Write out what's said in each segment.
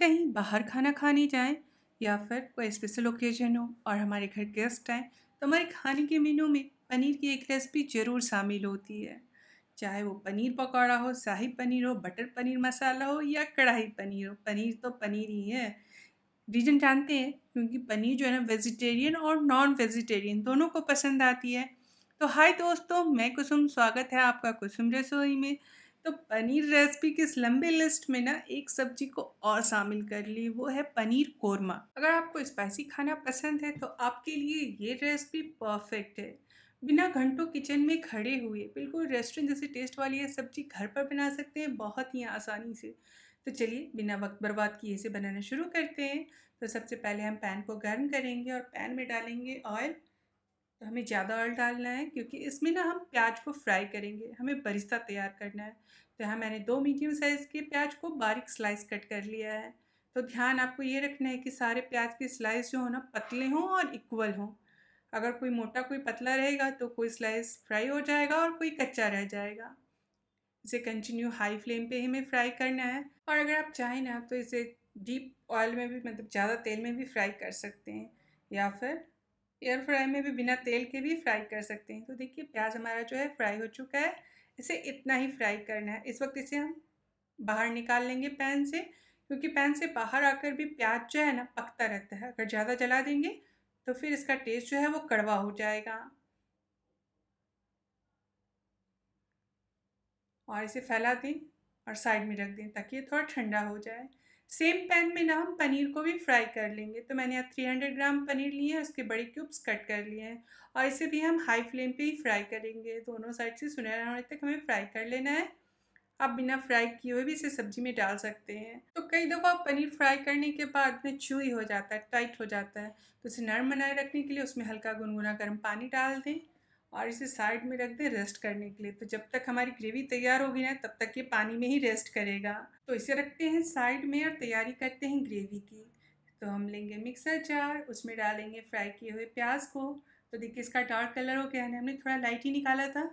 कहीं बाहर खाना खाने जाएं या फिर कोई स्पेशल ओकेजन हो और हमारे घर गेस्ट आए तो हमारे खाने के मीनू में पनीर की एक रेसिपी ज़रूर शामिल होती है चाहे वो पनीर पकौड़ा हो शाही पनीर हो बटर पनीर मसाला हो या कढ़ाई पनीर हो पनीर तो पनीर ही है रीजन जानते हैं क्योंकि पनीर जो है ना वेजिटेरियन और नॉन वेजिटेरियन दोनों को पसंद आती है तो हाय दोस्तों मैं कुसुम स्वागत है आपका कुसुम रसोई में तो पनीर रेसिपी के इस लंबे लिस्ट में ना एक सब्जी को और शामिल कर ली वो है पनीर कोरमा अगर आपको स्पाइसी खाना पसंद है तो आपके लिए ये रेसिपी परफेक्ट है बिना घंटों किचन में खड़े हुए बिल्कुल रेस्टोरेंट जैसे टेस्ट वाली है सब्जी घर पर बना सकते हैं बहुत ही आसानी से तो चलिए बिना वक्त बर्बाद किए इसे बनाना शुरू करते हैं तो सबसे पहले हम पैन को गर्म करेंगे और पैन में डालेंगे ऑयल तो हमें ज़्यादा ऑयल डालना है क्योंकि इसमें ना हम प्याज को फ्राई करेंगे हमें बरिस्ता तैयार करना है तो यहाँ मैंने दो मीडियम साइज़ के प्याज को बारीक स्लाइस कट कर लिया है तो ध्यान आपको ये रखना है कि सारे प्याज के स्लाइस जो हो ना पतले हों और इक्वल हों अगर कोई मोटा कोई पतला रहेगा तो कोई स्लाइस फ्राई हो जाएगा और कोई कच्चा रह जाएगा इसे कंटिन्यू हाई फ्लेम पे ही हमें फ्राई करना है और अगर आप चाहें ना तो इसे डीप ऑयल में भी मतलब ज़्यादा तेल में भी फ्राई कर सकते हैं या फिर एयर फ्राई में भी बिना तेल के भी फ्राई कर सकते हैं तो देखिए प्याज हमारा जो है फ्राई हो चुका है इसे इतना ही फ्राई करना है इस वक्त इसे हम बाहर निकाल लेंगे पैन से क्योंकि पैन से बाहर आकर भी प्याज जो है ना पकता रहता है अगर ज़्यादा जला देंगे तो फिर इसका टेस्ट जो है वो कड़वा हो जाएगा और इसे फैला दें और साइड में रख दें ताकि ये थोड़ा ठंडा हो जाए सेम पैन में ना हम पनीर को भी फ्राई कर लेंगे तो मैंने यहाँ थ्री हंड्रेड ग्राम पनीर लिए हैं उसके बड़े क्यूब्स कट कर लिए हैं और इसे भी हम हाई फ्लेम पे ही फ्राई करेंगे दोनों साइड से सुनहरा होने तक हमें फ्राई कर लेना है आप बिना फ्राई किए हुए भी इसे सब्जी में डाल सकते हैं तो कई दफ़ा पनीर फ्राई करने के बाद में चूई हो जाता है टाइट हो जाता है तो इसे नरम बनाए रखने के लिए उसमें हल्का गुनगुना गर्म पानी डाल दें और इसे साइड में रख दें रेस्ट करने के लिए तो जब तक हमारी ग्रेवी तैयार होगी ना तब तक ये पानी में ही रेस्ट करेगा तो इसे रखते हैं साइड में और तैयारी करते हैं ग्रेवी की तो हम लेंगे मिक्सर जार उसमें डालेंगे फ्राई किए हुए प्याज को तो देखिए इसका डार्क कलर हो गया है हमने थोड़ा लाइट ही निकाला था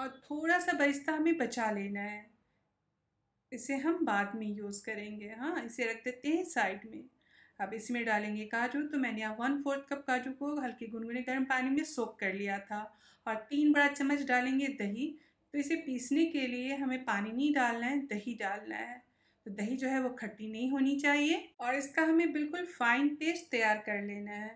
और थोड़ा सा बरिश्ता हमें बचा लेना है इसे हम बाद में यूज़ करेंगे हाँ इसे रख देते हैं साइड में अब इसमें डालेंगे काजू तो मैंने यहाँ वन फोर्थ कप काजू को हल्के गुनगुने गर्म पानी में सोख कर लिया था और तीन बड़ा चम्मच डालेंगे दही तो इसे पीसने के लिए हमें पानी नहीं डालना है दही डालना है तो दही जो है वो खट्टी नहीं होनी चाहिए और इसका हमें बिल्कुल फाइन पेस्ट तैयार कर लेना है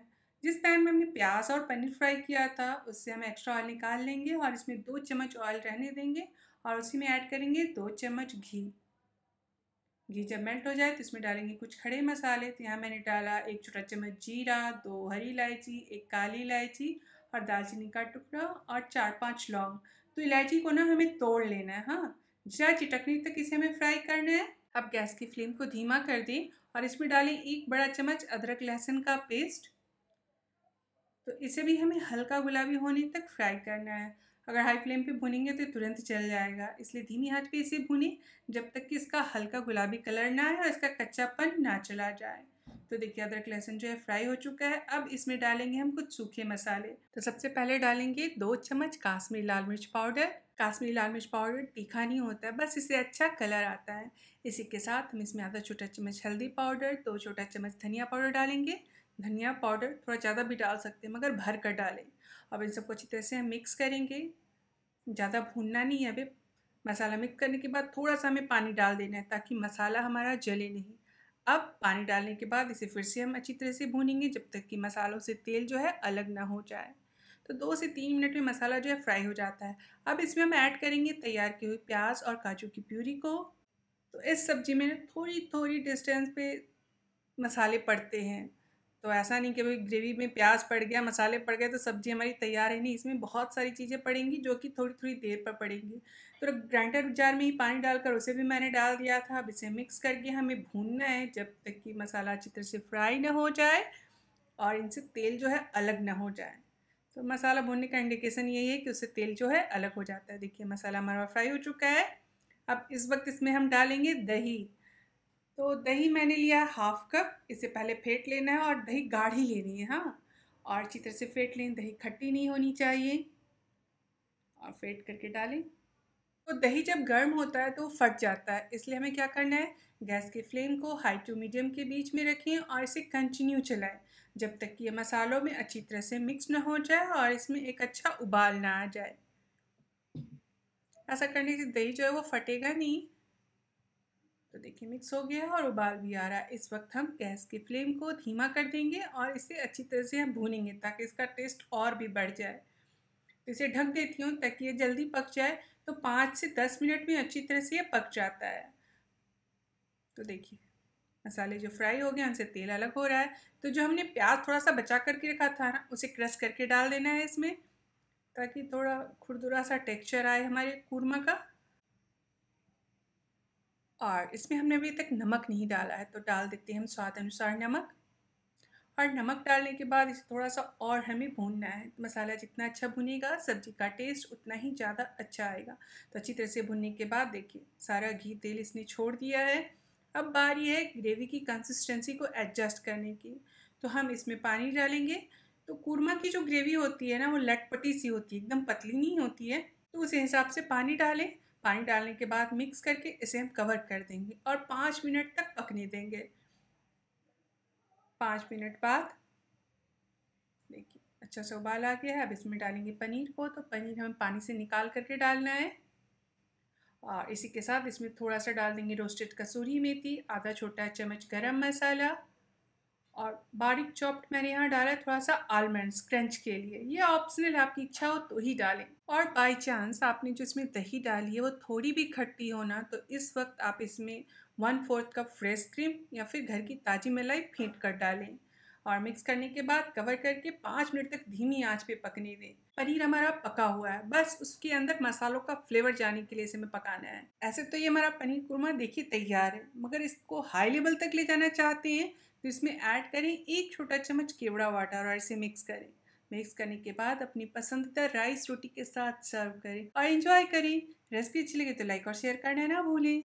जिस पैन में हमने प्याज और पनीर फ्राई किया था उससे हम एक्स्ट्रा ऑयल निकाल लेंगे और इसमें दो चम्मच ऑयल रहने देंगे और उसी में ऐड करेंगे दो चम्मच घी घी जब मेल्ट हो जाए तो इसमें डालेंगे कुछ खड़े मसाले तो यहाँ मैंने डाला एक छोटा चम्मच जीरा दो हरी इलायची एक काली इलायची और दालचीनी का टुकड़ा और चार पांच लौंग तो इलायची को ना हमें तोड़ लेना है हाँ जरा चिटकने तक इसे हमें फ्राई करना है अब गैस की फ्लेम को धीमा कर दें और इसमें डालें एक बड़ा चम्मच अदरक लहसुन का पेस्ट तो इसे भी हमें हल्का गुलाबी होने तक फ्राई करना है अगर हाई फ्लेम पे भुनेंगे तो तुरंत चल जाएगा इसलिए धीमी हाथ पे इसे भुने जब तक कि इसका हल्का गुलाबी कलर ना आए और इसका कच्चापन ना चला जाए तो देखिए अदरक लहसुन जो है फ्राई हो चुका है अब इसमें डालेंगे हम कुछ सूखे मसाले तो सबसे पहले डालेंगे दो चम्मच काश्मीरी लाल मिर्च पाउडर काश्मीरी लाल मिर्च पाउडर तीखा नहीं होता है बस इससे अच्छा कलर आता है इसी के साथ हम इसमें आधा छोटा चम्मच हल्दी पाउडर दो छोटा चम्मच धनिया पाउडर डालेंगे धनिया पाउडर थोड़ा ज़्यादा भी डाल सकते हैं मगर भर कर डालें अब इन सबको अच्छी तरह से हम मिक्स करेंगे ज़्यादा भूनना नहीं है अभी मसाला मिक्स करने के बाद थोड़ा सा हमें पानी डाल देना है ताकि मसाला हमारा जले नहीं अब पानी डालने के बाद इसे फिर से हम अच्छी तरह से भूनेंगे जब तक कि मसालों से तेल जो है अलग ना हो जाए तो दो से तीन मिनट में मसाला जो है फ्राई हो जाता है अब इसमें हम ऐड करेंगे तैयार की हुई प्याज और काजू की प्यूरी को तो इस सब्ज़ी में थोड़ी थोड़ी डिस्टेंस पे मसाले पड़ते हैं तो ऐसा नहीं कि भाई ग्रेवी में प्याज पड़ गया मसाले पड़ गए तो सब्ज़ी हमारी तैयार है नहीं इसमें बहुत सारी चीज़ें पड़ेंगी जो कि थोड़ी थोड़ी देर पर पड़ेंगी तो ग्राइंडर जार में ही पानी डालकर उसे भी मैंने डाल दिया था अब इसे मिक्स करके हमें भूनना है जब तक कि मसाला अच्छी तरह से फ्राई ना हो जाए और इनसे तेल जो है अलग ना हो जाए तो मसाला भूनने का इंडिकेशन यही है कि उससे तेल जो है अलग हो जाता है देखिए मसाला हमारा फ्राई हो चुका है अब इस वक्त इसमें हम डालेंगे दही तो दही मैंने लिया है हाफ कप इसे पहले फेंट लेना है और दही गाढ़ी लेनी है हाँ और अच्छी तरह से फेंट लें दही खट्टी नहीं होनी चाहिए और फेंट करके डालें तो दही जब गर्म होता है तो फट जाता है इसलिए हमें क्या करना है गैस के फ्लेम को हाई टू मीडियम के बीच में रखें और इसे कंटिन्यू चलाएं जब तक कि ये मसालों में अच्छी तरह से मिक्स ना हो जाए और इसमें एक अच्छा उबाल ना आ जाए ऐसा करने से दही जो है वो फटेगा नहीं तो देखिए मिक्स हो गया है और उबाल भी आ रहा है इस वक्त हम गैस की फ्लेम को धीमा कर देंगे और इसे अच्छी तरह से हम भूनेंगे ताकि इसका टेस्ट और भी बढ़ जाए तो इसे ढक देती हूँ ताकि ये जल्दी पक जाए तो पाँच से दस मिनट में अच्छी तरह से ये पक जाता है तो देखिए मसाले जो फ्राई हो गए उनसे तेल अलग हो रहा है तो जो हमने प्याज थोड़ा सा बचा करके रखा था ना उसे क्रश करके डाल देना है इसमें ताकि थोड़ा खुरदुरा सा टेक्स्चर आए हमारे कुरमा का और इसमें हमने अभी तक नमक नहीं डाला है तो डाल देते हैं हम स्वाद अनुसार नमक और नमक डालने के बाद इसे थोड़ा सा और हमें भूनना है मसाला जितना अच्छा भुनेगा सब्जी का टेस्ट उतना ही ज़्यादा अच्छा आएगा तो अच्छी तरह से भुनने के बाद देखिए सारा घी तेल इसने छोड़ दिया है अब बारी है ग्रेवी की कंसिस्टेंसी को एडजस्ट करने की तो हम इसमें पानी डालेंगे तो कुरमा की जो ग्रेवी होती है ना वो लटपटी सी होती है एकदम पतली नहीं होती है तो उस हिसाब से पानी डालें पानी डालने के बाद मिक्स करके इसे हम कवर कर देंगे और पाँच मिनट तक पकने देंगे पाँच मिनट बाद देखिए अच्छा से उबाल आ गया है अब इसमें डालेंगे पनीर को तो पनीर हमें पानी से निकाल करके डालना है और इसी के साथ इसमें थोड़ा सा डाल देंगे रोस्टेड कसूरी मेथी आधा छोटा चम्मच गरम मसाला और बारीक चॉप्ड मैंने यहाँ डाला है थोड़ा सा आलमंड्स क्रंच के लिए ये ऑप्शनल आपकी इच्छा हो तो ही डालें और बाय चांस आपने जो इसमें दही डाली है वो थोड़ी भी खट्टी हो ना तो इस वक्त आप इसमें one fourth cup fresh cream या फिर घर की ताज़ी मलाई फेंट कर डालें और मिक्स करने के बाद कवर करके पाँच मिनट तक धीमी आंच पे पकने दें पनीर हमारा पका हुआ है बस उसके अंदर मसालों का फ्लेवर जाने के लिए इसे हमें पकाना है ऐसे तो ये हमारा पनीर कुरमा देखिए तैयार है मगर इसको हाई लेवल तक ले जाना चाहते हैं तो इसमें ऐड करें एक छोटा चम्मच केवड़ा वाटर और इसे मिक्स करें मिक्स करने के बाद अपनी पसंदीदा राइस रोटी के साथ सर्व करें और इंजॉय करें रेसिपी अच्छी लगे तो लाइक और शेयर करना ना भूलें